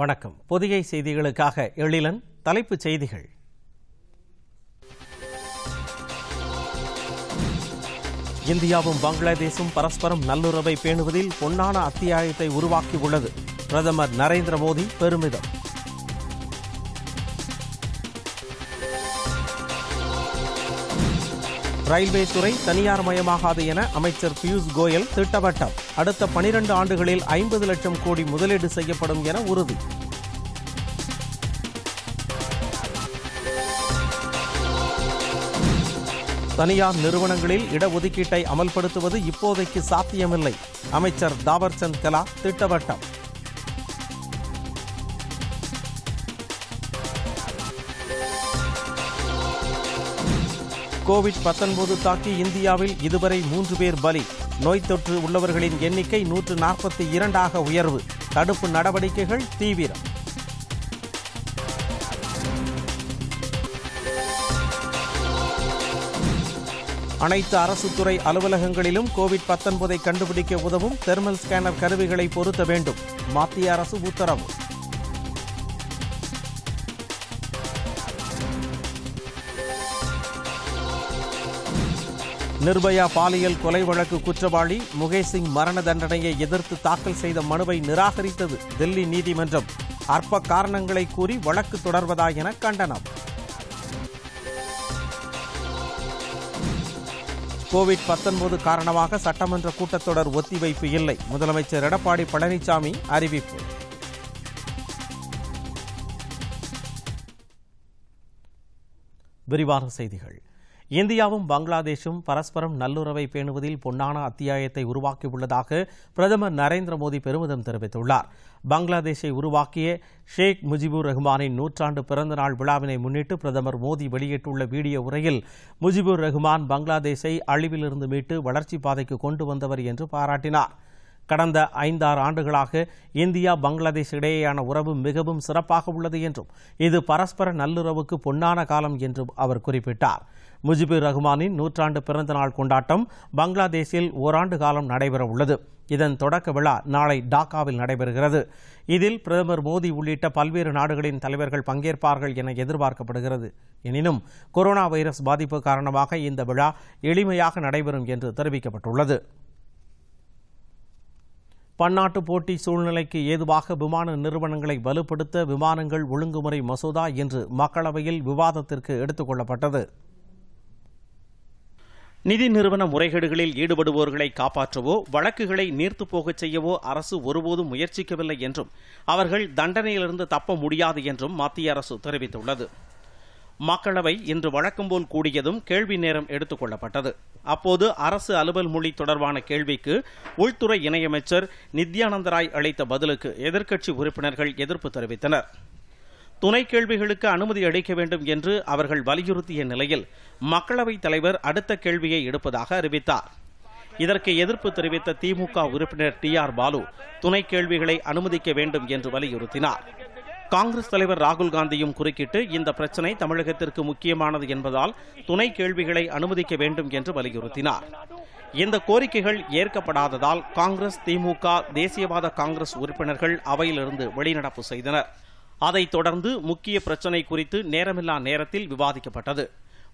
வணக்கம் பொதிகை செய்திகளுக்காக எழிலன் தலைப்புச் செய்திகள் இந்தியாவும் பங்களாதேஷும் பரஸ்பரம் நல்லுறவை பேணுவதில் பொன்னான அத்தியாயத்தை உருவாக்கியுள்ளது பிரதமர் நரேந்திர மோடி பெருமிதம் ரயில்வே துறை தனியார் மயமாகாது என அமைச்சர் பியூஷ் கோயல் திட்டவட்டம் அடுத்த பனிரண்டு ஆண்டுகளில் ஐம்பது லட்சம் கோடி முதலீடு செய்யப்படும் என உறுதி தனியார் நிறுவனங்களில் இடஒதுக்கீட்டை அமல்படுத்துவது இப்போதைக்கு சாத்தியமில்லை அமைச்சர் தாவர்சந்த் கெலா திட்டவட்டம் கோவிட் பத்தொன்பது தாக்கி இந்தியாவில் இதுவரை மூன்று பேர் பலி நோய் தொற்று உள்ளவர்களின் எண்ணிக்கை நூற்று நாற்பத்தி இரண்டாக உயர்வு தடுப்பு நடவடிக்கைகள் தீவிரம் அனைத்து அரசு துறை அலுவலகங்களிலும் கோவிட் பத்தொன்பதை கண்டுபிடிக்க உதவும் தெர்மல் ஸ்கேனர் கருவிகளை பொருத்த வேண்டும் மத்திய அரசு உத்தரவு நிர்பயா பாலியல் கொலை வழக்கு குற்றவாளி முகேஷ் சிங் மரண தண்டனையை எதிர்த்து தாக்கல் செய்த மனுவை நிராகரித்தது தில்லி நீதிமன்றம் அற்ப காரணங்களை கூறி வழக்கு தொடர்வதா என கண்டனம் கோவிட் பத்தொன்பது காரணமாக சட்டமன்ற கூட்டத்தொடர் ஒத்திவைப்பு இல்லை முதலமைச்சர் எடப்பாடி பழனிசாமி அறிவிப்பு விரிவான செய்திகள் இந்தியாவும் பங்களாதேஷும் பரஸ்பரம் நல்லுறவை பேணுவதில் பொன்னான அத்தியாயத்தை உருவாக்கியுள்ளதாக பிரதமர் நரேந்திர மோடி பெருமிதம் தெரிவித்துள்ளார் பங்களாதேஷை உருவாக்கிய ஷேக் முஜிபுர் ரஹ்மானின் நூற்றாண்டு பிறந்தநாள் விழாவினை முன்னிட்டு பிரதமர் மோடி வெளியிட்டுள்ள வீடியோ உரையில் முஜிபுர் ரஹ்மான் பங்களாதேஷை அழிவிலிருந்து மீட்டு வளர்ச்சிப் பாதைக்கு கொண்டு வந்தவர் என்று பாராட்டினார் கடந்த ஐந்தாறு ஆண்டுகளாக இந்தியா பங்களாதேஷ் இடையேயான உறவு மிகவும் சிறப்பாக உள்ளது என்றும் இது பரஸ்பர நல்லுறவுக்கு பொன்னான காலம் என்றும் அவர் குறிப்பிட்டார் முஜிபுர் ரஹ்மானின் நூற்றாண்டு பிறந்த நாள் கொண்டாட்டம் பங்களாதேஷில் ஓராண்டு காலம் நடைபெற உள்ளது இதன் தொடக்க விழா நாளை டாக்காவில் நடைபெறுகிறது இதில் பிரதமர் மோடி உள்ளிட்ட பல்வேறு நாடுகளின் தலைவர்கள் பங்கேற்பார்கள் என எதிர்பார்க்கப்படுகிறது எனினும் கொரோனா வைரஸ் பாதிப்பு காரணமாக இந்த விழா எளிமையாக நடைபெறும் என்று தெரிவிக்கப்பட்டுள்ளது பன்னாட்டு போட்டி சூழ்நிலைக்கு ஏதுவாக விமான நிறுவனங்களை வலுப்படுத்த விமானங்கள் ஒழுங்குமுறை மசோதா இன்று மக்களவையில் விவாதத்திற்கு எடுத்துக் கொள்ளப்பட்டது நிதி நிறுவன முறைகேடுகளில் ஈடுபடுவோர்களை காப்பாற்றவோ வழக்குகளை நீர்த்து போகச் செய்யவோ அரசு ஒருபோதும் முயற்சிக்கவில்லை என்றும் அவர்கள் தண்டனையிலிருந்து தப்ப முடியாது என்றும் மத்திய அரசு தெரிவித்துள்ளது மக்களவை இன்று வழக்கம்போல் கூடியதும் கேள்வி நேரம் எடுத்துக் கொள்ளப்பட்டது அப்போது அரசு அலுவல் மொழி தொடர்பான கேள்விக்கு உள்துறை இணையமைச்சர் ராய் அளித்த பதிலுக்கு எதிர்க்கட்சி உறுப்பினர்கள் எதிர்ப்பு தெரிவித்தனா் துணை கேள்விகளுக்கு அனுமதி அளிக்க வேண்டும் என்று அவர்கள் வலியுறுத்திய நிலையில் மக்களவைத் தலைவர் அடுத்த கேள்வியை எடுப்பதாக அறிவித்தார் இதற்கு எதிர்ப்பு தெரிவித்த திமுக உறுப்பினர் டி ஆர் பாலு துணை கேள்விகளை அனுமதிக்க வேண்டும் என்று வலியுறுத்தினார் காங்கிரஸ் தலைவர் ராகுல் காந்தியும் குறுக்கிட்டு இந்த பிரச்சனை தமிழகத்திற்கு முக்கியமானது என்பதால் துணை கேள்விகளை அனுமதிக்க வேண்டும் என்று வலியுறுத்தினார் இந்த கோரிக்கைகள் ஏற்கப்படாததால் காங்கிரஸ் திமுக தேசியவாத காங்கிரஸ் உறுப்பினர்கள் அவையிலிருந்து வெளிநடப்பு செய்தனர் அதைத் தொடர்ந்து முக்கிய பிரச்சினை குறித்து நேரமில்லா நேரத்தில் விவாதிக்கப்பட்டது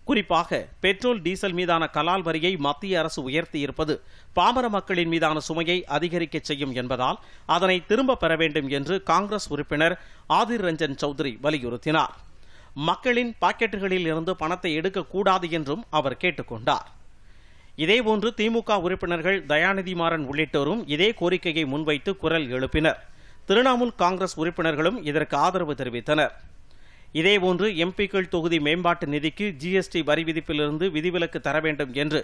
குறிப்பாக பெட்ரோல் டீசல் மீதான கலால் வரியை மத்திய அரசு உயர்த்தியிருப்பது பாமர மக்களின் மீதான சுமையை அதிகரிக்க செய்யும் என்பதால் அதனை திரும்பப் பெற வேண்டும் என்று காங்கிரஸ் உறுப்பினர் ஆதிர் ரஞ்சன் சௌத்ரி வலியுறுத்தினார் மக்களின் பாக்கெட்டுகளில் இருந்து பணத்தை எடுக்கக்கூடாது என்றும் அவர் கேட்டுக்கொண்டார் இதேபோன்று திமுக உறுப்பினர்கள் தயாநிதி மாறன் உள்ளிட்டோரும் இதே கோரிக்கையை முன்வைத்து குரல் எழுப்பினர் திரிணாமுல் காங்கிரஸ் உறுப்பினர்களும் இதற்கு ஆதரவு தெரிவித்தனர் இதேபோன்று எம்பிக்கள் தொகுதி மேம்பாட்டு நிதிக்கு ஜிஎஸ்டி வரி விதிப்பிலிருந்து விதிவிலக்கு தர வேண்டும் என்று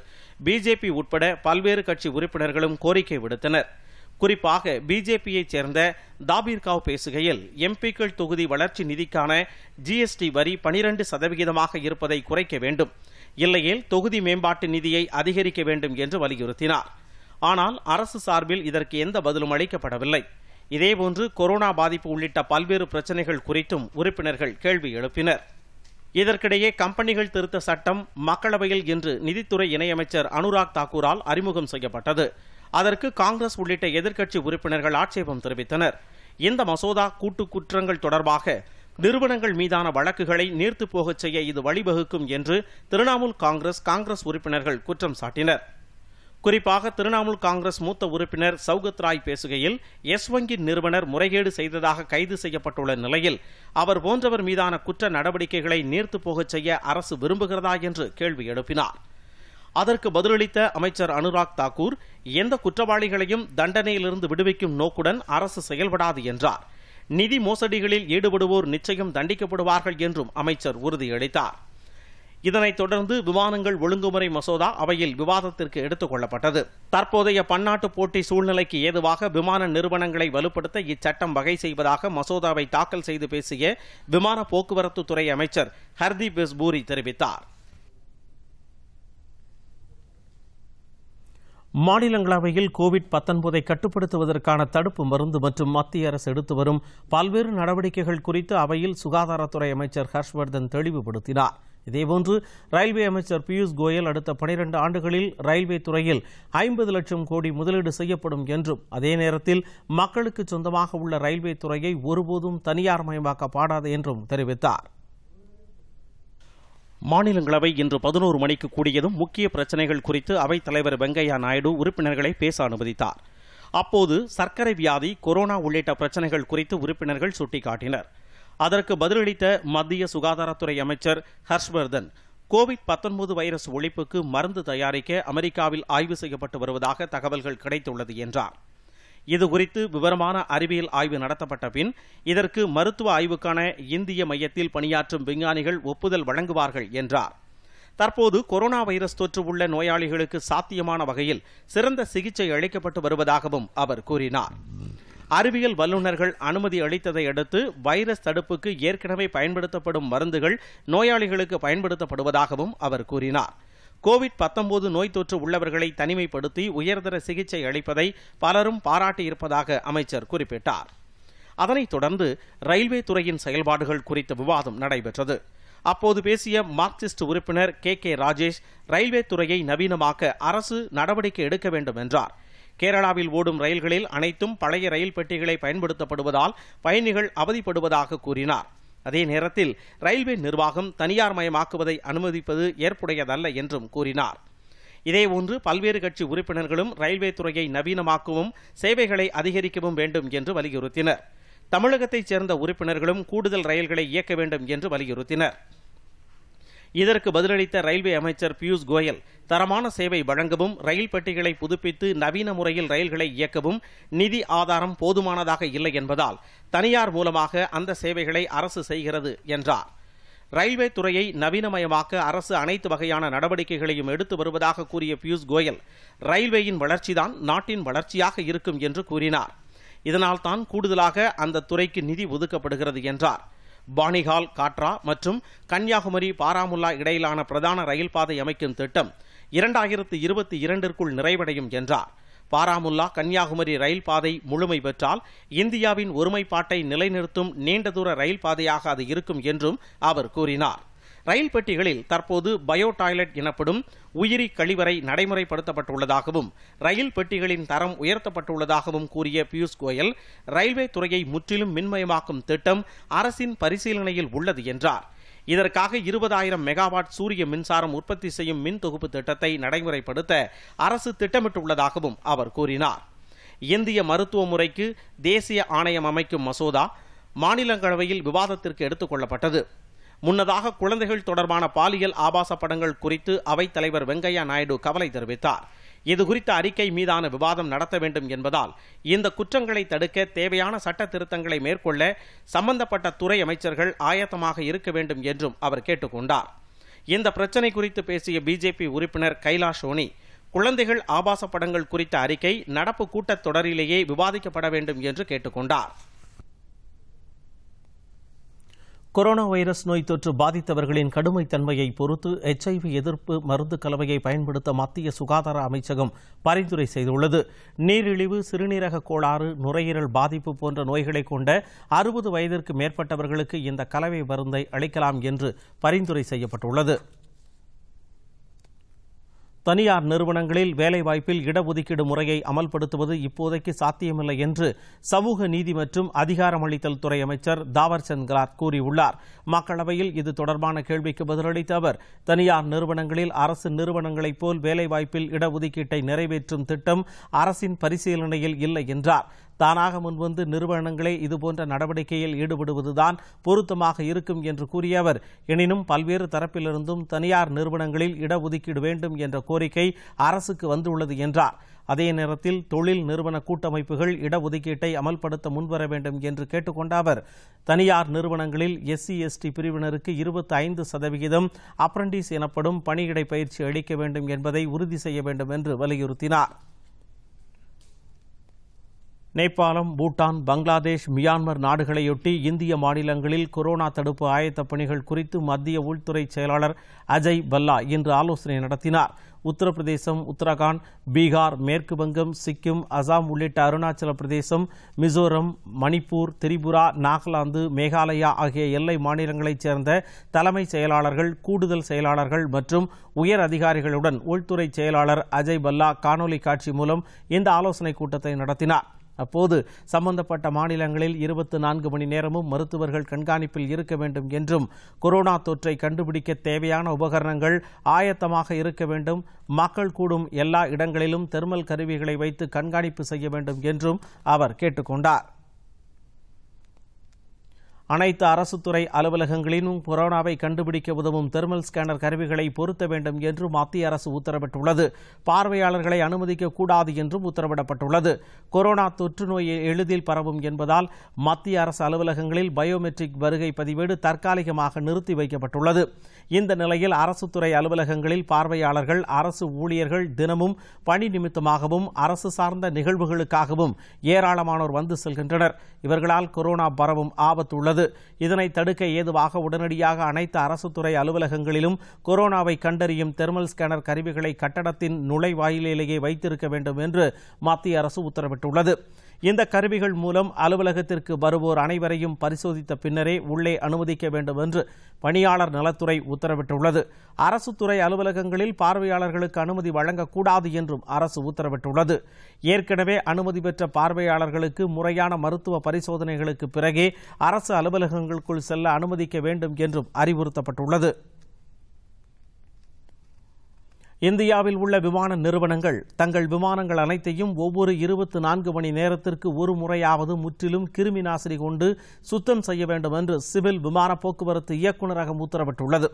பிஜேபி உட்பட பல்வேறு கட்சி உறுப்பினர்களும் கோரிக்கை விடுத்தனர் குறிப்பாக பிஜேபியைச் சேர்ந்த தாபீர் காவ் பேசுகையில் எம்பிக்கள் தொகுதி வளர்ச்சி நிதிக்கான ஜிஎஸ்டி வரி பனிரண்டு சதவிகிதமாக இருப்பதை குறைக்க வேண்டும் இல்லையேல் தொகுதி மேம்பாட்டு நிதியை அதிகரிக்க வேண்டும் என்று வலியுறுத்தினார் ஆனால் அரசு சார்பில் இதற்கு எந்த பதிலும் அளிக்கப்படவில்லை இதேபோன்று கொரோனா பாதிப்பு உள்ளிட்ட பல்வேறு பிரச்சினைகள் குறித்தும் உறுப்பினர்கள் கேள்வி எழுப்பினர் இதற்கிடையே கம்பெனிகள் திருத்த சட்டம் மக்களவையில் இன்று நிதித்துறை இணையமைச்சர் அனுராக் தாக்கூரால் அறிமுகம் செய்யப்பட்டது அதற்கு காங்கிரஸ் உள்ளிட்ட எதிர்க்கட்சி உறுப்பினர்கள் ஆட்சேபம் தெரிவித்தனர் இந்த மசோதா கூட்டு குற்றங்கள் தொடர்பாக நிறுவனங்கள் மீதான வழக்குகளை நீர்த்து போகச் செய்ய இது வழிவகுக்கும் என்று திரிணாமுல் காங்கிரஸ் காங்கிரஸ் உறுப்பினர்கள் குற்றம் சாட்டினர் குறிப்பாக திரிணாமுல் காங்கிரஸ் மூத்த உறுப்பினர் சௌகத் ராய் பேசுகையில் எஸ் வங்கி நிறுவனர் முறைகேடு செய்ததாக கைது செய்யப்பட்டுள்ள நிலையில் அவர் போன்றவர் மீதான குற்ற நடவடிக்கைகளை நீர்த்து போகச் செய்ய அரசு விரும்புகிறதா என்று கேள்வி எழுப்பினார் அதற்கு பதிலளித்த அமைச்சர் அனுராக் தாக்கூர் எந்த குற்றவாளிகளையும் தண்டனையிலிருந்து விடுவிக்கும் நோக்குடன் அரசு செயல்படாது என்றார் நிதி மோசடிகளில் ஈடுபடுவோர் நிச்சயம் தண்டிக்கப்படுவார்கள் என்றும் அமைச்சர் உறுதியளித்தார் இதனைத் தொடர்ந்து விமானங்கள் ஒழுங்குமுறை மசோதா அவையில் விவாதத்திற்கு எடுத்துக் கொள்ளப்பட்டது தற்போதைய பன்னாட்டு போட்டி சூழ்நிலைக்கு ஏதுவாக விமான நிறுவனங்களை வலுப்படுத்த இச்சட்டம் வகை செய்வதாக மசோதாவை தாக்கல் செய்து பேசிய விமான போக்குவரத்துத்துறை அமைச்சர் ஹர்தீப் பூரி தெரிவித்தார் மாநிலங்களவையில் கோவிட் பத்தொன்பதை கட்டுப்படுத்துவதற்கான தடுப்பு மருந்து மற்றும் மத்திய அரசு எடுத்து வரும் பல்வேறு நடவடிக்கைகள் குறித்து அவையில் சுகாதாரத்துறை அமைச்சர் ஹர்ஷ்வர்தன் தெளிவுபடுத்தினார் இதேபோன்று ரயில்வே அமைச்சர் பியூஷ் கோயல் அடுத்த பனிரண்டு ஆண்டுகளில் ரயில்வே துறையில் ஐம்பது லட்சம் கோடி முதலீடு செய்யப்படும் என்றும் அதே நேரத்தில் மக்களுக்கு சொந்தமாக உள்ள ரயில்வே துறையை ஒருபோதும் தனியார் மயமாக்கப்படாது என்றும் தெரிவித்தார் மாநிலங்களவை இன்று பதினோரு மணிக்கு கூடியதும் முக்கிய பிரச்சனைகள் குறித்து அவைத் தலைவர் வெங்கையா நாயுடு உறுப்பினர்களை பேச அனுமதித்தார் அப்போது சர்க்கரை வியாதி கொரோனா உள்ளிட்ட பிரச்சனைகள் குறித்து உறுப்பினர்கள் சுட்டிக்காட்டினர் அதற்கு பதிலளித்த மத்திய சுகாதாரத்துறை அமைச்சர் ஹர்ஷ்வர்தன் கோவிட் வைரஸ் ஒழிப்புக்கு மருந்து தயாரிக்க அமெரிக்காவில் ஆய்வு செய்யப்பட்டு வருவதாக தகவல்கள் கிடைத்துள்ளது என்றார் இதுகுறித்து விவரமான அறிவியல் ஆய்வு நடத்தப்பட்ட பின் இதற்கு மருத்துவ ஆய்வுக்கான இந்திய மையத்தில் பணியாற்றும் விஞ்ஞானிகள் ஒப்புதல் வழங்குவார்கள் என்றார் தற்போது கொரோனா வைரஸ் தொற்று உள்ள நோயாளிகளுக்கு சாத்தியமான வகையில் சிறந்த சிகிச்சை அளிக்கப்பட்டு வருவதாகவும் அவர் கூறினார் அறிவியல் வல்லுநர்கள் அனுமதி அளித்ததை அடுத்து வைரஸ் தடுப்புக்கு ஏற்கனவே பயன்படுத்தப்படும் மருந்துகள் நோயாளிகளுக்கு பயன்படுத்தப்படுவதாகவும் அவர் கூறினார் கோவிட் பத்தொன்பது நோய் தொற்று உள்ளவர்களை தனிமைப்படுத்தி உயர்தர சிகிச்சை அளிப்பதை பலரும் பாராட்டியிருப்பதாக அமைச்சர் குறிப்பிட்டார் அதனைத் தொடர்ந்து ரயில்வே துறையின் செயல்பாடுகள் குறித்த விவாதம் நடைபெற்றது அப்போது பேசிய மார்க்சிஸ்ட் உறுப்பினர் கே கே ராஜேஷ் ரயில்வே துறையை நவீனமாக்க அரசு நடவடிக்கை எடுக்க வேண்டும் என்றார் கேரளாவில் ஓடும் ரயில்களில் அனைத்தும் பழைய ரயில் பெட்டிகளை பயன்படுத்தப்படுவதால் பயணிகள் அவதிப்படுவதாக கூறினார் அதே நேரத்தில் ரயில்வே நிர்வாகம் தனியார் மயமாக்குவதை அனுமதிப்பது ஏற்புடையதல்ல என்றும் கூறினார் இதேபோன்று பல்வேறு கட்சி உறுப்பினர்களும் ரயில்வே துறையை நவீனமாக்கவும் சேவைகளை அதிகரிக்கவும் வேண்டும் என்று வலியுறுத்தினர் தமிழகத்தைச் சேர்ந்த உறுப்பினர்களும் கூடுதல் ரயில்களை இயக்க வேண்டும் என்று வலியுறுத்தினர் இதற்கு பதிலளித்த ரயில்வே அமைச்சர் பியூஷ் கோயல் தரமான சேவை வழங்கவும் ரயில் பெட்டிகளை புதுப்பித்து நவீன முறையில் ரயில்களை இயக்கவும் நிதி ஆதாரம் போதுமானதாக இல்லை என்பதால் தனியார் மூலமாக அந்த சேவைகளை அரசு செய்கிறது என்றார் ரயில்வே துறையை நவீனமயமாக்க அரசு அனைத்து வகையான நடவடிக்கைகளையும் எடுத்து வருவதாக கூறிய பியூஷ் கோயல் ரயில்வேயின் வளர்ச்சிதான் நாட்டின் வளர்ச்சியாக இருக்கும் என்று கூறினார் இதனால்தான் கூடுதலாக அந்த துறைக்கு நிதி ஒதுக்கப்படுகிறது என்றார் பாணிகால் காட்ரா மற்றும் கன்னியாகுமரி பாராமுல்லா இடையிலான பிரதான ரயில் பாதை அமைக்கும் திட்டம் இரண்டாயிரத்து இருபத்தி இரண்டிற்குள் நிறைவடையும் என்றார் பாராமுல்லா கன்னியாகுமரி ரயில் பாதை முழுமை பெற்றால் இந்தியாவின் ஒருமைப்பாட்டை நிலைநிறுத்தும் நீண்ட தூர ரயில் பாதையாக அது இருக்கும் என்றும் அவர் கூறினார் ரயில் பெட்டிகளில் தற்போது பயோ டாய்லெட் எனப்படும் உயிரி கழிவறை நடைமுறைப்படுத்தப்பட்டுள்ளதாகவும் ரயில் பெட்டிகளின் தரம் உயர்த்தப்பட்டுள்ளதாகவும் கூறிய பியூஷ் கோயல் ரயில்வே துறையை முற்றிலும் மின்மயமாக்கும் திட்டம் அரசின் பரிசீலனையில் உள்ளது என்றார் இதற்காக இருபதாயிரம் மெகாவாட் சூரிய மின்சாரம் உற்பத்தி செய்யும் மின் தொகுப்பு திட்டத்தை நடைமுறைப்படுத்த அரசு திட்டமிட்டுள்ளதாகவும் அவர் கூறினார் இந்திய மருத்துவ முறைக்கு தேசிய ஆணையம் அமைக்கும் மசோதா மாநிலங்களவையில் விவாதத்திற்கு எடுத்துக் கொள்ளப்பட்டது முன்னதாக குழந்தைகள் தொடர்பான பாலியல் ஆபாச படங்கள் குறித்து தலைவர் வெங்கையா நாயுடு கவலை தெரிவித்தார் இது குறித்த அறிக்கை மீதான விவாதம் நடத்த வேண்டும் என்பதால் இந்த குற்றங்களை தடுக்க தேவையான சட்ட திருத்தங்களை மேற்கொள்ள சம்பந்தப்பட்ட துறை அமைச்சர்கள் ஆயத்தமாக இருக்க வேண்டும் என்றும் அவர் கேட்டுக்கொண்டார் இந்த பிரச்சினை குறித்து பேசிய பிஜேபி உறுப்பினர் கைலாஷ் சோனி குழந்தைகள் ஆபாச படங்கள் குறித்த அறிக்கை நடப்பு கூட்டத்தொடரிலேயே விவாதிக்கப்பட வேண்டும் என்று கேட்டுக்கொண்டார் கொரோனா வைரஸ் நோய் தொற்று பாதித்தவர்களின் கடுமை தன்மையை பொறுத்து எச்ஐவி எதிர்ப்பு மருந்து கலவையை பயன்படுத்த மத்திய சுகாதார அமைச்சகம் பரிந்துரை செய்துள்ளது நீரிழிவு சிறுநீரக கோளாறு நுரையீரல் பாதிப்பு போன்ற நோய்களை கொண்ட அறுபது வயதிற்கு மேற்பட்டவர்களுக்கு இந்த கலவை மருந்தை அளிக்கலாம் என்று பரிந்துரை செய்யப்பட்டுள்ளது தனியார் நிறுவனங்களில் வேலைவாய்ப்பில் இடஒதுக்கீடு முறையை அமல்படுத்துவது இப்போதைக்கு சாத்தியமில்லை என்று சமூக நீதி மற்றும் அதிகாரமளித்தல் துறை அமைச்சர் தாவர்சந்த் கலாத் கூறியுள்ளார் மக்களவையில் இது தொடர்பான கேள்விக்கு பதிலளித்த அவர் தனியார் நிறுவனங்களில் அரசு நிறுவனங்களைப் போல் வேலைவாய்ப்பில் இடஒதுக்கீட்டை நிறைவேற்றும் திட்டம் அரசின் பரிசீலனையில் இல்லை என்றார் தானாக முன்வந்து நிறுவனங்களே இதுபோன்ற நடவடிக்கையில் ஈடுபடுவதுதான் பொருத்தமாக இருக்கும் என்று கூறிய அவர் எனினும் பல்வேறு தரப்பிலிருந்தும் தனியார் நிறுவனங்களில் இடஒதுக்கீடு வேண்டும் என்ற கோரிக்கை அரசுக்கு வந்துள்ளது என்றார் அதே நேரத்தில் தொழில் நிறுவன கூட்டமைப்புகள் இடஒதுக்கீட்டை அமல்படுத்த முன்வர வேண்டும் என்று கேட்டுக்கொண்ட அவர் தனியார் நிறுவனங்களில் எஸ்சி எஸ்டி பிரிவினருக்கு இருபத்தி ஐந்து சதவிகிதம் அப்ரண்டிஸ் எனப்படும் பணியிடை பயிற்சி அளிக்க வேண்டும் என்பதை உறுதி செய்ய வேண்டும் என்று வலியுறுத்தினார் நேபாளம் பூட்டான் பங்களாதேஷ் மியான்மர் நாடுகளையொட்டி இந்திய மாநிலங்களில் கொரோனா தடுப்பு ஆயத்தப் பணிகள் குறித்து மத்திய உள்துறை செயலாளர் அஜய் பல்லா இன்று ஆலோசனை நடத்தினார் உத்தரப்பிரதேசம் உத்தரகாண்ட் பீகார் மேற்கு வங்கம் சிக்கிம் அசாம் உள்ளிட்ட அருணாச்சல பிரதேசம் மிசோரம் மணிப்பூர் திரிபுரா நாகாலாந்து மேகாலயா ஆகிய எல்லை மாநிலங்களைச் சேர்ந்த தலைமை செயலாளர்கள் கூடுதல் செயலாளர்கள் மற்றும் உயர் அதிகாரிகளுடன் உள்துறை செயலாளர் அஜய் பல்லா காணொலி காட்சி மூலம் இந்த ஆலோசனைக் கூட்டத்தை நடத்தினார் அப்போது சம்பந்தப்பட்ட மாநிலங்களில் இருபத்தி நான்கு மணி நேரமும் மருத்துவர்கள் கண்காணிப்பில் இருக்க வேண்டும் என்றும் கொரோனா தொற்றை கண்டுபிடிக்க தேவையான உபகரணங்கள் ஆயத்தமாக இருக்க வேண்டும் மக்கள் கூடும் எல்லா இடங்களிலும் தெர்மல் கருவிகளை வைத்து கண்காணிப்பு செய்ய வேண்டும் என்றும் அவர் கேட்டுக்கொண்டார் அனைத்து அரசு துறை அலுவலகங்களிலும் கொரோனாவை கண்டுபிடிக்க உதவும் தெர்மல் ஸ்கேனர் கருவிகளை பொருத்த வேண்டும் என்றும் மத்திய அரசு உத்தரவிட்டுள்ளது பார்வையாளர்களை அனுமதிக்கக்கூடாது என்றும் உத்தரவிடப்பட்டுள்ளது கொரோனா தொற்று நோய் எளிதில் பரவும் என்பதால் மத்திய அரசு அலுவலகங்களில் பயோமெட்ரிக் வருகை பதிவேடு தற்காலிகமாக நிறுத்தி வைக்கப்பட்டுள்ளது இந்த நிலையில் அரசுத்துறை அலுவலகங்களில் பார்வையாளர்கள் அரசு ஊழியர்கள் தினமும் பணி நிமித்தமாகவும் அரசு சார்ந்த நிகழ்வுகளுக்காகவும் ஏராளமானோர் வந்து செல்கின்றனர் இவர்களால் கொரோனா பரவும் ஆபத்து உள்ளது உள்ளது இதனை தடுக்க ஏதுவாக உடனடியாக அனைத்து அரசு துறை அலுவலகங்களிலும் கொரோனாவை கண்டறியும் தெர்மல் ஸ்கேனர் கருவிகளை கட்டடத்தின் நுழைவாயிலேயே வைத்திருக்க வேண்டும் என்று மத்திய அரசு உத்தரவிட்டுள்ளது இந்த கருவிகள் மூலம் அலுவலகத்திற்கு வருவோர் அனைவரையும் பரிசோதித்த பின்னரே உள்ளே அனுமதிக்க வேண்டும் என்று பணியாளர் நலத்துறை உத்தரவிட்டுள்ளது அரசு துறை அலுவலகங்களில் பார்வையாளர்களுக்கு அனுமதி வழங்கக்கூடாது என்றும் அரசு உத்தரவிட்டுள்ளது ஏற்கனவே அனுமதி பெற்ற பார்வையாளர்களுக்கு முறையான மருத்துவ பரிசோதனைகளுக்கு பிறகே அரசு அலுவலகங்களுக்குள் செல்ல அனுமதிக்க வேண்டும் என்றும் அறிவுறுத்தப்பட்டுள்ளது இந்தியாவில் உள்ள விமான நிறுவனங்கள் தங்கள் விமானங்கள் அனைத்தையும் ஒவ்வொரு இருபத்தி நான்கு மணி நேரத்திற்கு ஒரு முறையாவது முற்றிலும் கிருமி நாசினி கொண்டு சுத்தம் செய்ய வேண்டும் என்று சிவில் விமான போக்குவரத்து இயக்குநரகம் உத்தரவிட்டுள்ளது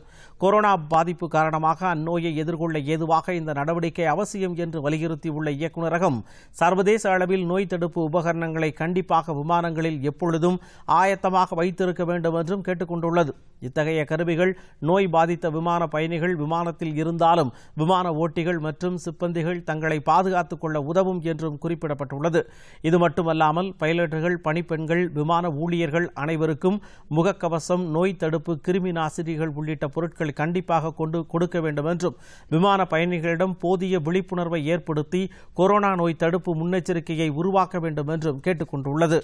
கொரோனா பாதிப்பு காரணமாக அந்நோயை எதிர்கொள்ள ஏதுவாக இந்த நடவடிக்கை அவசியம் என்று வலியுறுத்தியுள்ள இயக்குநரகம் சர்வதேச அளவில் நோய் தடுப்பு உபகரணங்களை கண்டிப்பாக விமானங்களில் எப்பொழுதும் ஆயத்தமாக வைத்திருக்க வேண்டும் என்றும் கேட்டுக் கொண்டுள்ளது இத்தகைய கருவிகள் நோய் பாதித்த விமான பயணிகள் விமானத்தில் இருந்தாலும் விமான விமான ஓட்டிகள் மற்றும் சிப்பந்திகள் தங்களை பாதுகாத்துக் கொள்ள உதவும் என்றும் குறிப்பிடப்பட்டுள்ளது இது மட்டுமல்லாமல் பைலட்டுகள் பணிப்பெண்கள் விமான ஊழியர்கள் அனைவருக்கும் முகக்கவசம் நோய் தடுப்பு கிருமி நாசினிகள் உள்ளிட்ட பொருட்கள் கண்டிப்பாக கொண்டு கொடுக்க வேண்டும் என்றும் விமான பயணிகளிடம் போதிய விழிப்புணர்வை ஏற்படுத்தி கொரோனா நோய் தடுப்பு முன்னெச்சரிக்கையை உருவாக்க வேண்டும் என்றும் கேட்டுக் கொண்டுள்ளது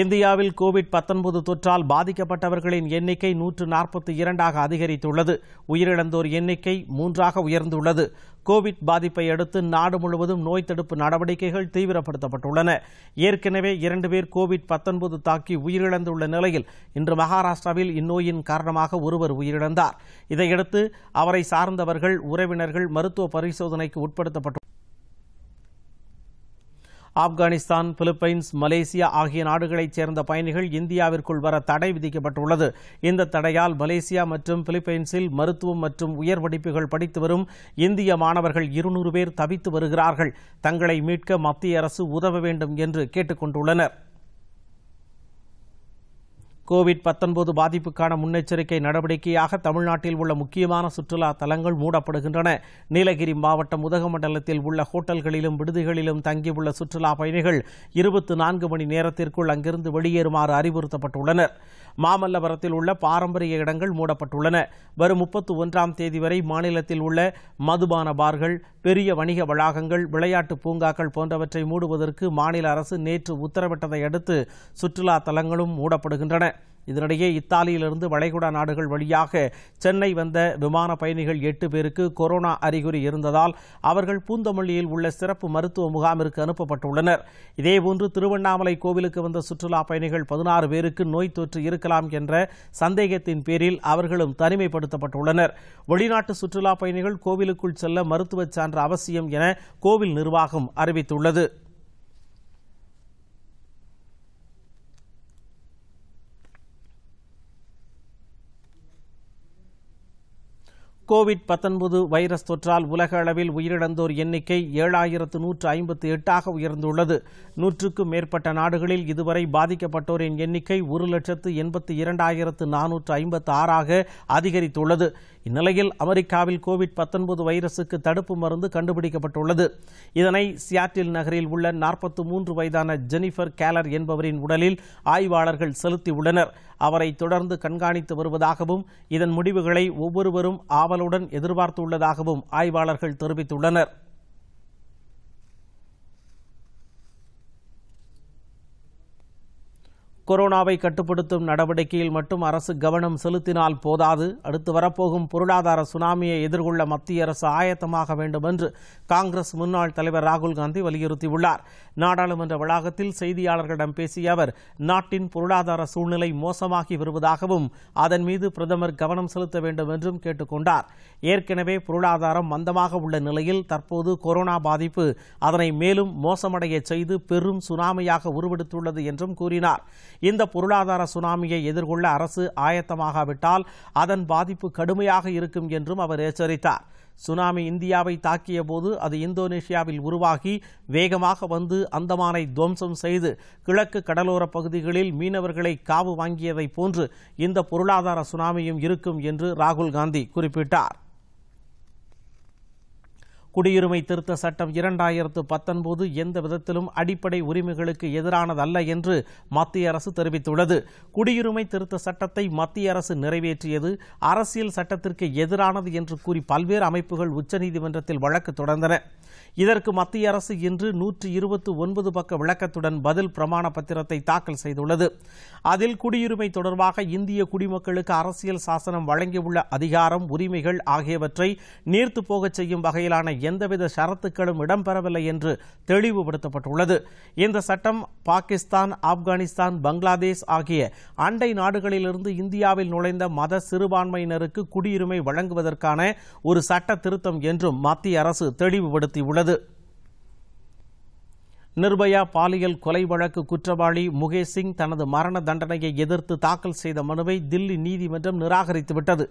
இந்தியாவில் கோவிட் பத்தொன்பது தொற்றால் பாதிக்கப்பட்டவர்களின் எண்ணிக்கை நூற்று நாற்பத்தி இரண்டாக அதிகரித்துள்ளது உயிரிழந்தோர் எண்ணிக்கை மூன்றாக உயர்ந்துள்ளது கோவிட் பாதிப்பை அடுத்து நாடு முழுவதும் நோய் தடுப்பு நடவடிக்கைகள் தீவிரப்படுத்தப்பட்டுள்ளன ஏற்கனவே இரண்டு பேர் கோவிட் பத்தொன்பது தாக்கி உயிரிழந்துள்ள நிலையில் இன்று மகாராஷ்டிராவில் இந்நோயின் காரணமாக ஒருவர் உயிரிழந்தார் இதையடுத்து அவரை சார்ந்தவர்கள் உறவினர்கள் மருத்துவ பரிசோதனைக்கு உட்படுத்தப்பட்டுள்ளனர் ஆப்கானிஸ்தான் பிலிப்பைன்ஸ் மலேசியா ஆகிய நாடுகளைச் சேர்ந்த பயணிகள் இந்தியாவிற்குள் வர தடை விதிக்கப்பட்டுள்ளது இந்த தடையால் மலேசியா மற்றும் பிலிப்பைன்ஸில் மருத்துவம் மற்றும் உயர் படிப்புகள் படித்து வரும் இந்திய மாணவர்கள் இருநூறு பேர் தவித்து வருகிறார்கள் தங்களை மீட்க மத்திய அரசு உதவ வேண்டும் என்று கேட்டுக் கொண்டுள்ளனா் கோவிட் பத்தொன்பது பாதிப்புக்கான முன்னெச்சரிக்கை நடவடிக்கையாக தமிழ்நாட்டில் உள்ள முக்கியமான சுற்றுலா தலங்கள் மூடப்படுகின்றன நீலகிரி மாவட்டம் உதகமண்டலத்தில் உள்ள ஹோட்டல்களிலும் விடுதிகளிலும் தங்கியுள்ள சுற்றுலா பயணிகள் இருபத்தி நான்கு மணி நேரத்திற்குள் அங்கிருந்து வெளியேறுமாறு அறிவுறுத்தப்பட்டுள்ளனர் மாமல்லபுரத்தில் உள்ள பாரம்பரிய இடங்கள் மூடப்பட்டுள்ளன வரும் முப்பத்தி ஒன்றாம் தேதி வரை மாநிலத்தில் உள்ள மதுபான பார்கள் பெரிய வணிக வளாகங்கள் விளையாட்டு பூங்காக்கள் போன்றவற்றை மூடுவதற்கு மாநில அரசு நேற்று உத்தரவிட்டதை அடுத்து சுற்றுலா தலங்களும் மூடப்படுகின்றன இதனிடையே இத்தாலியிலிருந்து வளைகுடா நாடுகள் வழியாக சென்னை வந்த விமான பயணிகள் எட்டு பேருக்கு கொரோனா அறிகுறி இருந்ததால் அவர்கள் பூந்தமல்லியில் உள்ள சிறப்பு மருத்துவ முகாமிற்கு அனுப்பப்பட்டுள்ளனர் இதேபோன்று திருவண்ணாமலை கோவிலுக்கு வந்த சுற்றுலா பயணிகள் பதினாறு பேருக்கு நோய் தொற்று இருக்கலாம் என்ற சந்தேகத்தின் பேரில் அவர்களும் தனிமைப்படுத்தப்பட்டுள்ளனர் வெளிநாட்டு சுற்றுலா பயணிகள் கோவிலுக்குள் செல்ல மருத்துவச் சான்று அவசியம் என கோவில் நிர்வாகம் அறிவித்துள்ளது கோவிட் பத்தொன்பது வைரஸ் தொற்றால் உலக அளவில் உயிரிழந்தோர் எண்ணிக்கை ஏழாயிரத்து நூற்று ஐம்பத்து எட்டாக உயர்ந்துள்ளது நூற்றுக்கும் மேற்பட்ட நாடுகளில் இதுவரை பாதிக்கப்பட்டோரின் எண்ணிக்கை ஒரு லட்சத்து எண்பத்து இரண்டாயிரத்து நானூற்று ஐம்பத்து ஆறாக அதிகரித்துள்ளது இந்நிலையில் அமெரிக்காவில் கோவிட் பத்தொன்பது வைரசுக்கு தடுப்பு மருந்து கண்டுபிடிக்கப்பட்டுள்ளது இதனை சியாட்டில் நகரில் உள்ள நாற்பத்து மூன்று வயதான ஜெனிஃபர் கேலர் என்பவரின் உடலில் ஆய்வாளர்கள் செலுத்தியுள்ளனர் அவரை தொடர்ந்து கண்காணித்து வருவதாகவும் இதன் முடிவுகளை ஒவ்வொருவரும் ஆவலுடன் எதிர்பார்த்துள்ளதாகவும் ஆய்வாளர்கள் தெரிவித்துள்ளனர் கொரோனாவை கட்டுப்படுத்தும் நடவடிக்கையில் மட்டும் அரசு கவனம் செலுத்தினால் போதாது அடுத்து வரப்போகும் பொருளாதார சுனாமியை எதிர்கொள்ள மத்திய அரசு ஆயத்தமாக வேண்டும் என்று காங்கிரஸ் முன்னாள் தலைவர் ராகுல் காந்தி வலியுறுத்தியுள்ளார் நாடாளுமன்ற வளாகத்தில் செய்தியாளர்களிடம் பேசிய அவர் நாட்டின் பொருளாதார சூழ்நிலை மோசமாகி வருவதாகவும் அதன் மீது பிரதமர் கவனம் செலுத்த வேண்டும் என்றும் கேட்டுக் கொண்டார் ஏற்கனவே பொருளாதாரம் மந்தமாக உள்ள நிலையில் தற்போது கொரோனா பாதிப்பு அதனை மேலும் மோசமடைய செய்து பெரும் சுனாமியாக உருவெடுத்துள்ளது என்றும் கூறினார் இந்த பொருளாதார சுனாமியை எதிர்கொள்ள அரசு ஆயத்தமாகாவிட்டால் அதன் பாதிப்பு கடுமையாக இருக்கும் என்றும் அவர் எச்சரித்தார் சுனாமி இந்தியாவை தாக்கிய போது அது இந்தோனேஷியாவில் உருவாகி வேகமாக வந்து அந்தமானை துவம்சம் செய்து கிழக்கு கடலோர பகுதிகளில் மீனவர்களை காவு வாங்கியதைப் போன்று இந்த பொருளாதார சுனாமியும் இருக்கும் என்று ராகுல் காந்தி குறிப்பிட்டார் குடியுரிமை திருத்த சட்டம் இரண்டாயிரத்து பத்தொன்பது எந்த விதத்திலும் அடிப்படை உரிமைகளுக்கு எதிரானதல்ல என்று மத்திய அரசு தெரிவித்துள்ளது குடியுரிமை திருத்த சட்டத்தை மத்திய அரசு நிறைவேற்றியது அரசியல் சட்டத்திற்கு எதிரானது என்று கூறி பல்வேறு அமைப்புகள் உச்சநீதிமன்றத்தில் வழக்கு தொடர்ந்தன இதற்கு மத்திய அரசு இன்று நூற்றி இருபத்தி ஒன்பது பக்க விளக்கத்துடன் பதில் பிரமாண பத்திரத்தை தாக்கல் செய்துள்ளது அதில் குடியுரிமை தொடர்பாக இந்திய குடிமக்களுக்கு அரசியல் சாசனம் வழங்கியுள்ள அதிகாரம் உரிமைகள் ஆகியவற்றை நீர்த்து போகச் செய்யும் வகையிலான எந்தவித ஷரத்துக்களும் இடம்பெறவில்லை என்று தெளிவுபடுத்தப்பட்டுள்ளது இந்த சட்டம் பாகிஸ்தான் ஆப்கானிஸ்தான் பங்களாதேஷ் ஆகிய அண்டை நாடுகளிலிருந்து இந்தியாவில் நுழைந்த மத சிறுபான்மையினருக்கு குடியுரிமை வழங்குவதற்கான ஒரு சட்ட திருத்தம் என்றும் மத்திய அரசு தெளிவுபடுத்தியுள்ளது நிர்பயா பாலியல் கொலை வழக்கு குற்றவாளி முகேஷ் சிங் தனது மரண தண்டனையை எதிர்த்து தாக்கல் செய்த மனுவை தில்லி நீதிமன்றம் நிராகரித்துவிட்டது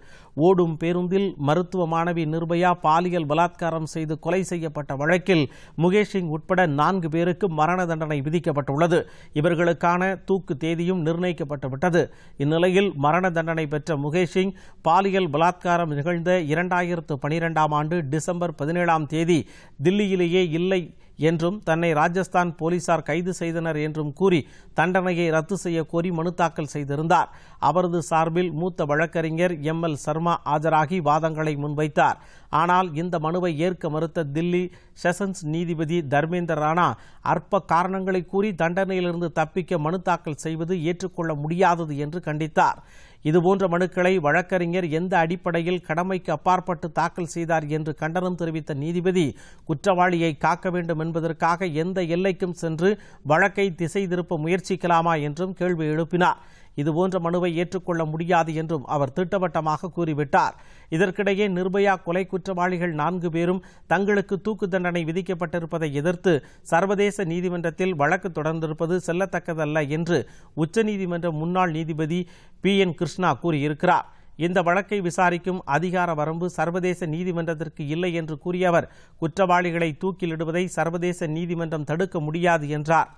ஓடும் பேருந்தில் மருத்துவ மாணவி நிர்பயா பாலியல் பலாத்காரம் செய்து கொலை செய்யப்பட்ட வழக்கில் முகேஷ் சிங் உட்பட நான்கு பேருக்கு மரண தண்டனை விதிக்கப்பட்டுள்ளது இவர்களுக்கான தூக்கு தேதியும் நிர்ணயிக்கப்பட்டுவிட்டது இந்நிலையில் மரண தண்டனை பெற்ற முகேஷ் சிங் பாலியல் பலாத்காரம் நிகழ்ந்த இரண்டாயிரத்து பனிரெண்டாம் ஆண்டு டிசம்பர் பதினேழாம் தேதி தில்லியிலேயே இல்லை என்றும் தன்னை ராஜஸ்தான் போலீசார் கைது செய்தனர் என்றும் கூறி தண்டனையை ரத்து செய்ய கோரி மனு தாக்கல் செய்திருந்தார் அவரது சார்பில் மூத்த வழக்கறிஞர் எம் எல் சர்மா ஆஜராகி வாதங்களை முன்வைத்தார் ஆனால் இந்த மனுவை ஏற்க மறுத்த தில்லி செஷன்ஸ் நீதிபதி தர்மேந்தர் ராணா அற்ப காரணங்களை கூறி தண்டனையிலிருந்து தப்பிக்க மனு தாக்கல் செய்வது ஏற்றுக்கொள்ள முடியாதது என்று கண்டித்தார் இதுபோன்ற மனுக்களை வழக்கறிஞர் எந்த அடிப்படையில் கடமைக்கு அப்பாற்பட்டு தாக்கல் செய்தார் என்று கண்டனம் தெரிவித்த நீதிபதி குற்றவாளியை காக்க வேண்டும் என்பதற்காக எந்த எல்லைக்கும் சென்று வழக்கை திசை திருப்ப முயற்சிக்கலாமா என்றும் கேள்வி எழுப்பினார் இதுபோன்ற மனுவை ஏற்றுக்கொள்ள முடியாது என்றும் அவர் திட்டவட்டமாக கூறிவிட்டார் இதற்கிடையே நிர்பயா கொலை குற்றவாளிகள் நான்கு பேரும் தங்களுக்கு தூக்கு தண்டனை விதிக்கப்பட்டிருப்பதை எதிர்த்து சர்வதேச நீதிமன்றத்தில் வழக்கு தொடர்ந்திருப்பது செல்லத்தக்கதல்ல என்று உச்சநீதிமன்ற முன்னாள் நீதிபதி பி என் கிருஷ்ணா கூறியிருக்கிறார் இந்த வழக்கை விசாரிக்கும் அதிகார வரம்பு சர்வதேச நீதிமன்றத்திற்கு இல்லை என்று கூறிய அவர் குற்றவாளிகளை தூக்கிலிடுவதை சர்வதேச நீதிமன்றம் தடுக்க முடியாது என்றார்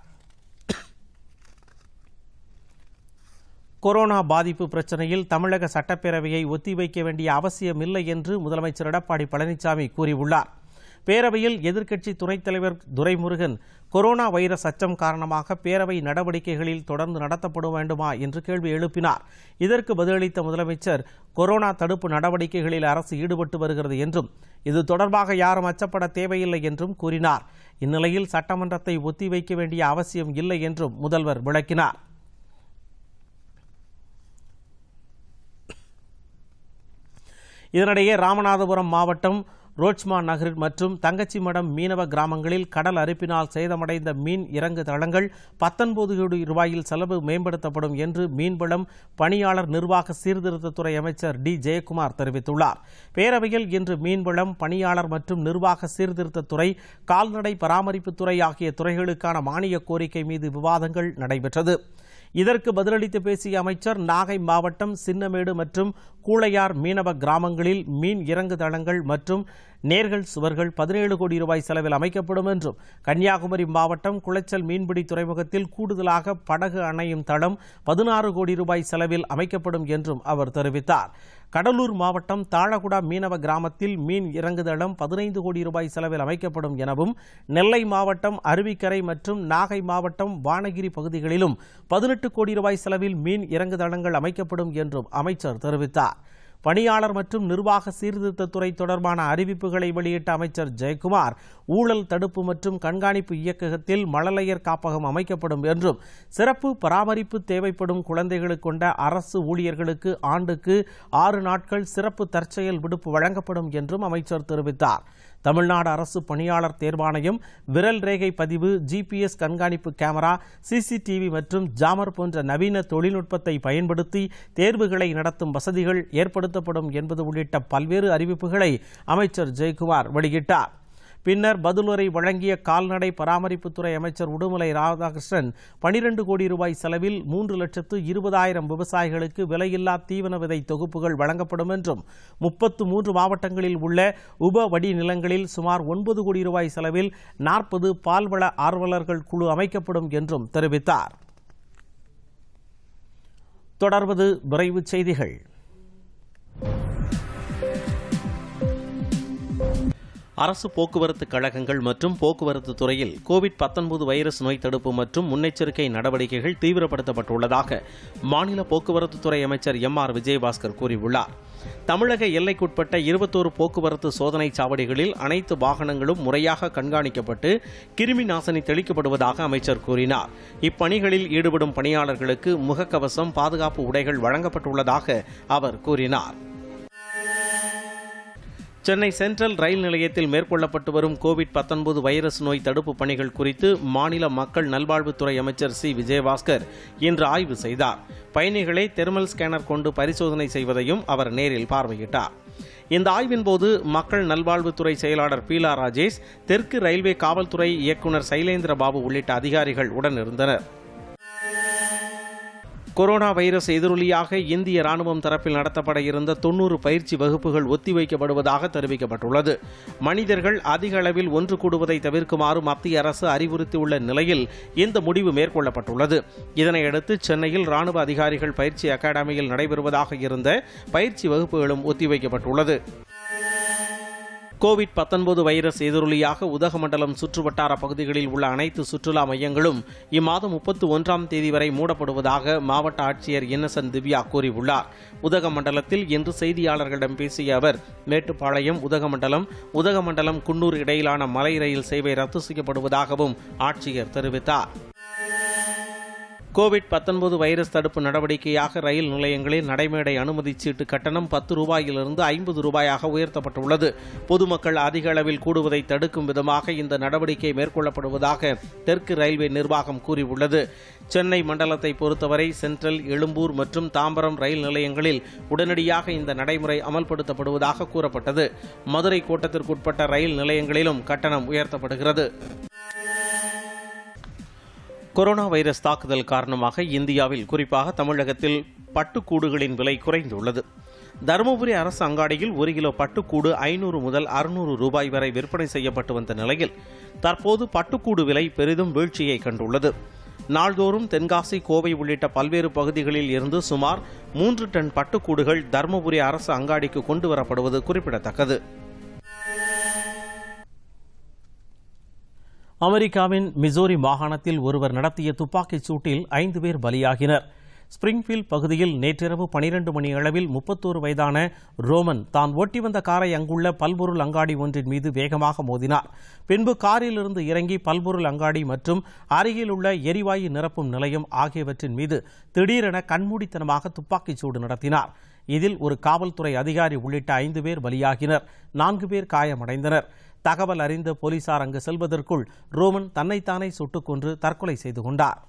கொரோனா பாதிப்பு பிரச்சினையில் தமிழக சட்டப்பேரவையை ஒத்திவைக்க வேண்டிய அவசியம் இல்லை என்று முதலமைச்சர் எடப்பாடி பழனிசாமி கூறியுள்ளார் பேரவையில் எதிர்க்கட்சி துணைத் தலைவர் துரைமுருகன் கொரோனா வைரஸ் அச்சம் காரணமாக பேரவை நடவடிக்கைகளில் தொடர்ந்து நடத்தப்பட வேண்டுமா என்று கேள்வி எழுப்பினார் இதற்கு பதிலளித்த முதலமைச்சர் கொரோனா தடுப்பு நடவடிக்கைகளில் அரசு ஈடுபட்டு வருகிறது என்றும் இது தொடர்பாக யாரும் அச்சப்பட தேவையில்லை என்றும் கூறினார் இந்நிலையில் சட்டமன்றத்தை ஒத்திவைக்க வேண்டிய அவசியம் இல்லை என்றும் முதல்வர் விளக்கினார் இதனிடையே ராமநாதபுரம் மாவட்டம் ரோட்ச்மா நகர் மற்றும் தங்கச்சி மடம் மீனவ கிராமங்களில் கடல் அரிப்பினால் சேதமடைந்த மீன் இறங்கு தளங்கள் பத்தொன்பது கோடி ரூபாயில் செலவு மேம்படுத்தப்படும் என்று மீன்வளம் பணியாளர் நிர்வாக சீர்திருத்தத்துறை அமைச்சர் டி ஜெயக்குமார் தெரிவித்துள்ளார் பேரவையில் இன்று மீன்வளம் பணியாளர் மற்றும் நிர்வாக சீர்திருத்தத்துறை கால்நடை பராமரிப்புத்துறை ஆகிய துறைகளுக்கான மானிய கோரிக்கை மீது விவாதங்கள் நடைபெற்றது இதற்கு பதிலளித்து பேசிய அமைச்சர் நாகை மாவட்டம் சின்னமேடு மற்றும் கூளையார் மீனவ கிராமங்களில் மீன் இறங்கு தளங்கள் மற்றும் நேர்கள் சுவர்கள் பதினேழு கோடி ரூபாய் செலவில் அமைக்கப்படும் என்றும் கன்னியாகுமரி மாவட்டம் குளச்சல் மீன்பிடி துறைமுகத்தில் கூடுதலாக படகு அணையும் தளம் பதினாறு கோடி ரூபாய் செலவில் அமைக்கப்படும் என்றும் அவர் தெரிவித்தார் கடலூர் மாவட்டம் தாழகுடா மீனவ கிராமத்தில் மீன் இறங்குதளம் பதினைந்து கோடி ரூபாய் செலவில் அமைக்கப்படும் எனவும் நெல்லை மாவட்டம் அருவிக்கரை மற்றும் நாகை மாவட்டம் வானகிரி பகுதிகளிலும் பதினெட்டு கோடி ரூபாய் செலவில் மீன் இறங்குதளங்கள் அமைக்கப்படும் என்றும் அமைச்சர் தெரிவித்தார் பணியாளர் மற்றும் நிர்வாக சீர்திருத்தத்துறை தொடர்பான அறிவிப்புகளை வெளியிட்ட அமைச்சர் ஜெயக்குமார் ஊழல் தடுப்பு மற்றும் கண்காணிப்பு இயக்ககத்தில் மழலையர் காப்பகம் அமைக்கப்படும் என்றும் சிறப்பு பராமரிப்பு தேவைப்படும் குழந்தைகளை கொண்ட அரசு ஊழியர்களுக்கு ஆண்டுக்கு ஆறு நாட்கள் சிறப்பு தற்செயல் விடுப்பு வழங்கப்படும் என்றும் அமைச்சர் தெரிவித்தார் தமிழ்நாடு அரசு பணியாளர் தேர்வாணையம் விரல் ரேகை பதிவு ஜிபிஎஸ் கண்காணிப்பு கேமரா சிசிடிவி மற்றும் ஜாமர் போன்ற நவீன தொழில்நுட்பத்தை பயன்படுத்தி தேர்வுகளை நடத்தும் வசதிகள் ஏற்படுத்தப்படும் என்பது உள்ளிட்ட பல்வேறு அறிவிப்புகளை அமைச்சர் ஜெயக்குமார் வெளியிட்டார் பின்னர் பதிலுரை வழங்கிய கால்நடை பராமரிப்புத்துறை அமைச்சர் உடுமலை ராதாகிருஷ்ணன் பனிரெண்டு கோடி ரூபாய் செலவில் மூன்று லட்சத்து இருபதாயிரம் விவசாயிகளுக்கு விலையில்லா தீவன விதை தொகுப்புகள் வழங்கப்படும் என்றும் முப்பத்து மூன்று மாவட்டங்களில் உள்ள உப வடிநிலங்களில் சுமார் ஒன்பது கோடி ரூபாய் செலவில் நாற்பது பால்வள ஆர்வலர்கள் குழு அமைக்கப்படும் என்றும் தெரிவித்தார் தொடர்வது விரைவு செய்திகள் அரசு போக்குவரத்து கழகங்கள் மற்றும் போக்குவரத்து துறையில் கோவிட் பத்தொன்பது வைரஸ் நோய் தடுப்பு மற்றும் முன்னெச்சரிக்கை நடவடிக்கைகள் தீவிரப்படுத்தப்பட்டுள்ளதாக மாநில போக்குவரத்து துறை அமைச்சர் எம் ஆர் விஜயபாஸ்கர் கூறியுள்ளார் தமிழக எல்லைக்குட்பட்ட இருபத்தோரு போக்குவரத்து சோதனை சாவடிகளில் அனைத்து வாகனங்களும் முறையாக கண்காணிக்கப்பட்டு கிருமி நாசினி தெளிக்கப்படுவதாக அமைச்சர் கூறினார் இப்பணிகளில் ஈடுபடும் பணியாளர்களுக்கு முகக்கவசம் பாதுகாப்பு உடைகள் வழங்கப்பட்டுள்ளதாக அவர் கூறினார் சென்னை சென்ட்ரல் ரயில் நிலையத்தில் மேற்கொள்ளப்பட்டு வரும் கோவிட் பத்தொன்பது வைரஸ் நோய் தடுப்பு பணிகள் குறித்து மாநில மக்கள் நல்வாழ்வுத்துறை அமைச்சர் சி விஜயபாஸ்கர் இன்று ஆய்வு செய்தார் பயணிகளை தெர்மல் ஸ்கேனர் கொண்டு பரிசோதனை செய்வதையும் அவர் நேரில் பார்வையிட்டார் இந்த ஆய்வின் போது மக்கள் நல்வாழ்வுத்துறை செயலாளர் பீலா ராஜேஷ் தெற்கு ரயில்வே காவல்துறை இயக்குநர் சைலேந்திர பாபு உள்ளிட்ட அதிகாரிகள் உடனிருந்தனா் கொரோனா வைரஸ் எதிரொலியாக இந்திய ராணுவம் தரப்பில் நடத்தப்பட இருந்த தொன்னூறு பயிற்சி வகுப்புகள் ஒத்திவைக்கப்படுவதாக தெரிவிக்கப்பட்டுள்ளது மனிதர்கள் அதிக அளவில் ஒன்று கூடுவதை தவிர்க்குமாறு மத்திய அரசு அறிவுறுத்தியுள்ள நிலையில் இந்த முடிவு மேற்கொள்ளப்பட்டுள்ளது இதனையடுத்து சென்னையில் ராணுவ அதிகாரிகள் பயிற்சி அகாடமியில் நடைபெறுவதாக இருந்த பயிற்சி வகுப்புகளும் ஒத்திவைக்கப்பட்டுள்ளது கோவிட் பத்தொன்பது வைரஸ் எதிரொலியாக உதகமண்டலம் சுற்றுவட்டார பகுதிகளில் உள்ள அனைத்து சுற்றுலா மையங்களும் இம்மாதம் முப்பத்தி ஒன்றாம் தேதி வரை மூடப்படுவதாக மாவட்ட ஆட்சியர் இன்னசன் திவ்யா கூறியுள்ளார் உதகமண்டலத்தில் இன்று செய்தியாளர்களிடம் பேசிய அவர் மேட்டுப்பாளையம் உதகமண்டலம் உதகமண்டலம் குன்னூர் இடையிலான மலை ரயில் சேவை ரத்து செய்யப்படுவதாகவும் ஆட்சியர் தெரிவித்தார் கோவிட் பத்தொன்பது வைரஸ் தடுப்பு நடவடிக்கையாக ரயில் நிலையங்களில் நடைமேடை அனுமதி சீட்டு கட்டணம் பத்து ரூபாயிலிருந்து ஐம்பது ரூபாயாக உயர்த்தப்பட்டுள்ளது பொதுமக்கள் அதிக அளவில் கூடுவதை தடுக்கும் விதமாக இந்த நடவடிக்கை மேற்கொள்ளப்படுவதாக தெற்கு ரயில்வே நிர்வாகம் கூறியுள்ளது சென்னை மண்டலத்தை பொறுத்தவரை சென்ட்ரல் எழும்பூர் மற்றும் தாம்பரம் ரயில் நிலையங்களில் உடனடியாக இந்த நடைமுறை அமல்படுத்தப்படுவதாக கூறப்பட்டது மதுரை கோட்டத்திற்குட்பட்ட ரயில் நிலையங்களிலும் கட்டணம் உயர்த்தப்படுகிறது கொரோனா வைரஸ் தாக்குதல் காரணமாக இந்தியாவில் குறிப்பாக தமிழகத்தில் பட்டுக்கூடுகளின் விலை குறைந்துள்ளது தருமபுரி அரசு அங்காடியில் ஒரு கிலோ பட்டுக்கூடு ஐநூறு முதல் அறுநூறு ரூபாய் வரை விற்பனை செய்யப்பட்டு வந்த நிலையில் தற்போது பட்டுக்கூடு விலை பெரிதும் வீழ்ச்சியை கண்டுள்ளது நாள்தோறும் தென்காசி கோவை உள்ளிட்ட பல்வேறு பகுதிகளில் இருந்து சுமார் மூன்று டன் பட்டுக்கூடுகள் தருமபுரி அரசு அங்காடிக்கு கொண்டு வரப்படுவது குறிப்பிடத்தக்கது அமெரிக்காவின் மிசோரி மாகாணத்தில் ஒருவர் நடத்திய துப்பாக்கிச் சூட்டில் ஐந்து பேர் பலியாகினர் ஸ்பிரிங்ஃபீல்ட் பகுதியில் நேற்றிரவு பனிரெண்டு மணி அளவில் முப்பத்தோரு வயதான ரோமன் தான் ஒட்டி வந்த காரை அங்குள்ள பல்பொருள் அங்காடி ஒன்றின் மீது வேகமாக மோதினார் பின்பு காரிலிருந்து இறங்கி பல்பொருள் அங்காடி மற்றும் அருகிலுள்ள எரிவாயு நிரப்பும் நிலையம் ஆகியவற்றின் மீது திடீரென கண்மூடித்தனமாக துப்பாக்கிச் சூடு நடத்தினார் இதில் ஒரு காவல்துறை அதிகாரி உள்ளிட்ட ஐந்து பேர் பலியாகினர் நான்கு பேர் காயமடைந்தனர் தகவல் அறிந்த போலீசார் அங்கு செல்வதற்குள் ரோமன் தன்னைத்தானே சுட்டுக்கொன்று தற்கொலை செய்து கொண்டார்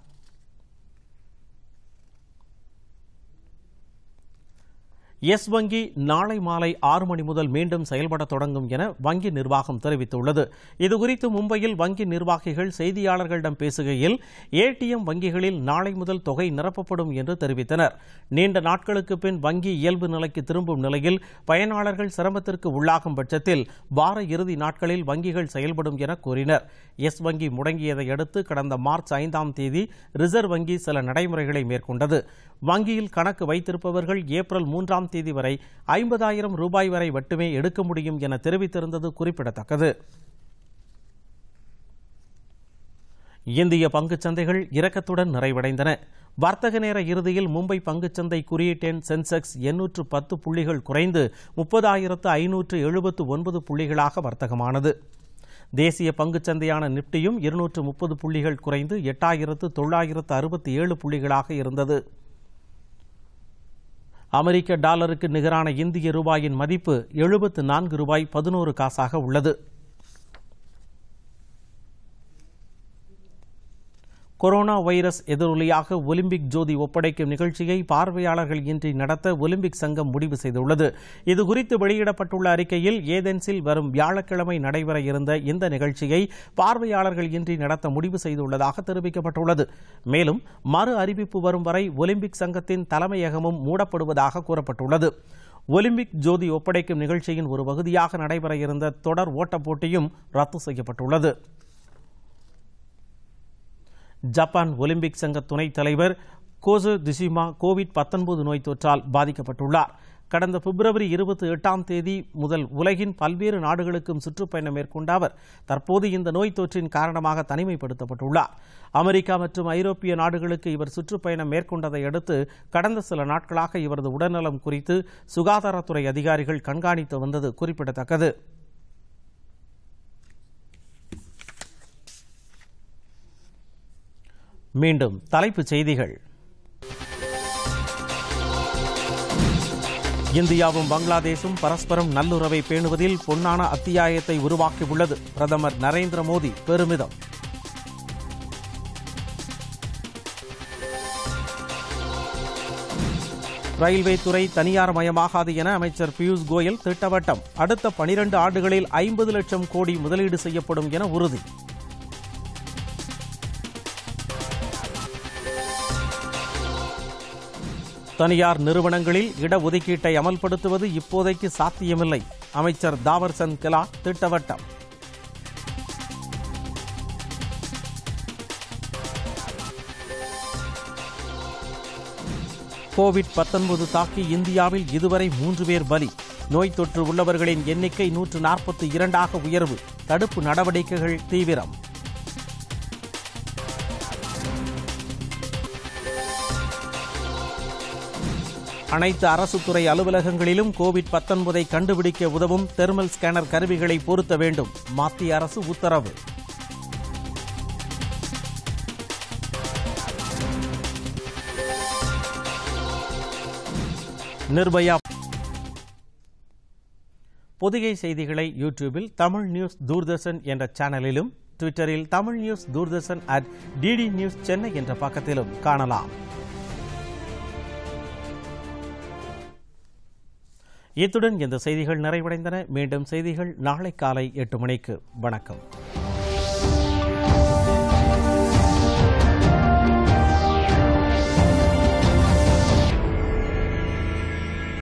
எஸ் வங்கி நாளை மாலை ஆறு மணி முதல் மீண்டும் செயல்பட தொடங்கும் என வங்கி நிர்வாகம் தெரிவித்துள்ளது இதுகுறித்து மும்பையில் வங்கி நிர்வாகிகள் செய்தியாளர்களிடம் பேசுகையில் ஏடிஎம் வங்கிகளில் நாளை முதல் தொகை நிரப்பப்படும் என்று தெரிவித்தனர் நீண்ட நாட்களுக்கு பின் வங்கி இயல்பு நிலைக்கு திரும்பும் நிலையில் பயனாளர்கள் சிரமத்திற்கு உள்ளாகும் பட்சத்தில் வார இறுதி நாட்களில் வங்கிகள் செயல்படும் என கூறினர் எஸ் வங்கி முடங்கியதை அடுத்து கடந்த மார்ச் ஐந்தாம் தேதி ரிசர்வ் வங்கி சில நடைமுறைகளை மேற்கொண்டது வங்கியில் கணக்கு வைத்திருப்பவர்கள் ஏப்ரல் மூன்றாம் தேதி வரை ஐம்பதாயிரம் ரூபாய் வரை மட்டுமே எடுக்க முடியும் என தெரிவித்திருந்தது குறிப்பிடத்தக்கது இந்திய சந்தைகள் இரக்கத்துடன் நிறைவடைந்தன வர்த்தக நேர இறுதியில் மும்பை பங்குச்சந்தை குறியீட்டெண் சென்செக்ஸ் எண்ணூற்று பத்து புள்ளிகள் குறைந்து முப்பதாயிரத்து ஐநூற்று எழுபத்து ஒன்பது புள்ளிகளாக வர்த்தகமானது தேசிய பங்குச்சந்தையான நிப்டியும் இருநூற்று முப்பது புள்ளிகள் குறைந்து எட்டாயிரத்து தொள்ளாயிரத்து அறுபத்தி ஏழு புள்ளிகளாக இருந்தது அமெரிக்க டாலருக்கு நிகரான இந்திய ரூபாயின் மதிப்பு எழுபத்து நான்கு ரூபாய் பதினோரு காசாக உள்ளது கொரோனா வைரஸ் எதிரொலியாக ஒலிம்பிக் ஜோதி ஒப்படைக்கும் நிகழ்ச்சியை பார்வையாளர்கள் இன்றி நடத்த ஒலிம்பிக் சங்கம் முடிவு செய்துள்ளது இதுகுறித்து வெளியிடப்பட்டுள்ள அறிக்கையில் ஏதென்ஸில் வரும் வியாழக்கிழமை நடைபெற இருந்த இந்த நிகழ்ச்சியை பார்வையாளர்கள் இன்றி நடத்த முடிவு செய்துள்ளதாக தெரிவிக்கப்பட்டுள்ளது மேலும் மறு அறிவிப்பு வரும் வரை ஒலிம்பிக் சங்கத்தின் தலைமையகமும் மூடப்படுவதாக கூறப்பட்டுள்ளது ஒலிம்பிக் ஜோதி ஒப்படைக்கும் நிகழ்ச்சியின் ஒரு பகுதியாக நடைபெற இருந்த தொடர் ஓட்டப் போட்டியும் ரத்து செய்யப்பட்டுள்ளது ஜப்பான் ஒலிம்பிக் சங்க துணைத் தலைவர் கோசு திசிமா கோவிட் பத்தொன்பது நோய் தொற்றால் பாதிக்கப்பட்டுள்ளார் கடந்த பிப்ரவரி இருபத்தி எட்டாம் தேதி முதல் உலகின் பல்வேறு நாடுகளுக்கும் சுற்றுப்பயணம் மேற்கொண்ட அவர் தற்போது இந்த நோய் தொற்றின் காரணமாக தனிமைப்படுத்தப்பட்டுள்ளார் அமெரிக்கா மற்றும் ஐரோப்பிய நாடுகளுக்கு இவர் சுற்றுப்பயணம் மேற்கொண்டதை அடுத்து கடந்த சில நாட்களாக இவரது உடல்நலம் குறித்து சுகாதாரத்துறை அதிகாரிகள் கண்காணித்து வந்தது குறிப்பிடத்தக்கது மீண்டும் தலைப்புச் செய்திகள் இந்தியாவும் பங்களாதேஷும் பரஸ்பரம் நல்லுறவை பேணுவதில் பொன்னான அத்தியாயத்தை உருவாக்கியுள்ளது பிரதமர் நரேந்திர மோடி பெருமிதம் ரயில்வே துறை தனியார் மயமாகாது என அமைச்சர் பியூஷ் கோயல் திட்டவட்டம் அடுத்த பனிரண்டு ஆண்டுகளில் ஐம்பது லட்சம் கோடி முதலீடு செய்யப்படும் என உறுதி தனியார் நிறுவனங்களில் இடஒதுக்கீட்டை அமல்படுத்துவது இப்போதைக்கு சாத்தியமில்லை அமைச்சர் தாவர்சந்த் கெலா திட்டவட்டம் கோவிட் பத்தொன்பது தாக்கி இந்தியாவில் இதுவரை மூன்று பேர் பலி நோய் தொற்று உள்ளவர்களின் எண்ணிக்கை நூற்று நாற்பத்தி இரண்டாக உயர்வு தடுப்பு நடவடிக்கைகள் தீவிரம் அனைத்து அரசு துறை அலுவலகங்களிலும் கோவிட் பத்தொன்பதை கண்டுபிடிக்க உதவும் தெர்மல் ஸ்கேனர் கருவிகளை பொருத்த வேண்டும் மத்திய அரசு உத்தரவு நிர்பயா பொதிகை செய்திகளை யூடியூபில் தமிழ் நியூஸ் தூர்தர்ஷன் என்ற சேனலிலும் ட்விட்டரில் Tamil news Doordarshan at DD news Chennai என்ற பக்கத்திலும் காணலாம் இத்துடன் இந்த செய்திகள் நிறைவடைந்தன மீண்டும் செய்திகள் நாளை காலை எட்டு மணிக்கு வணக்கம்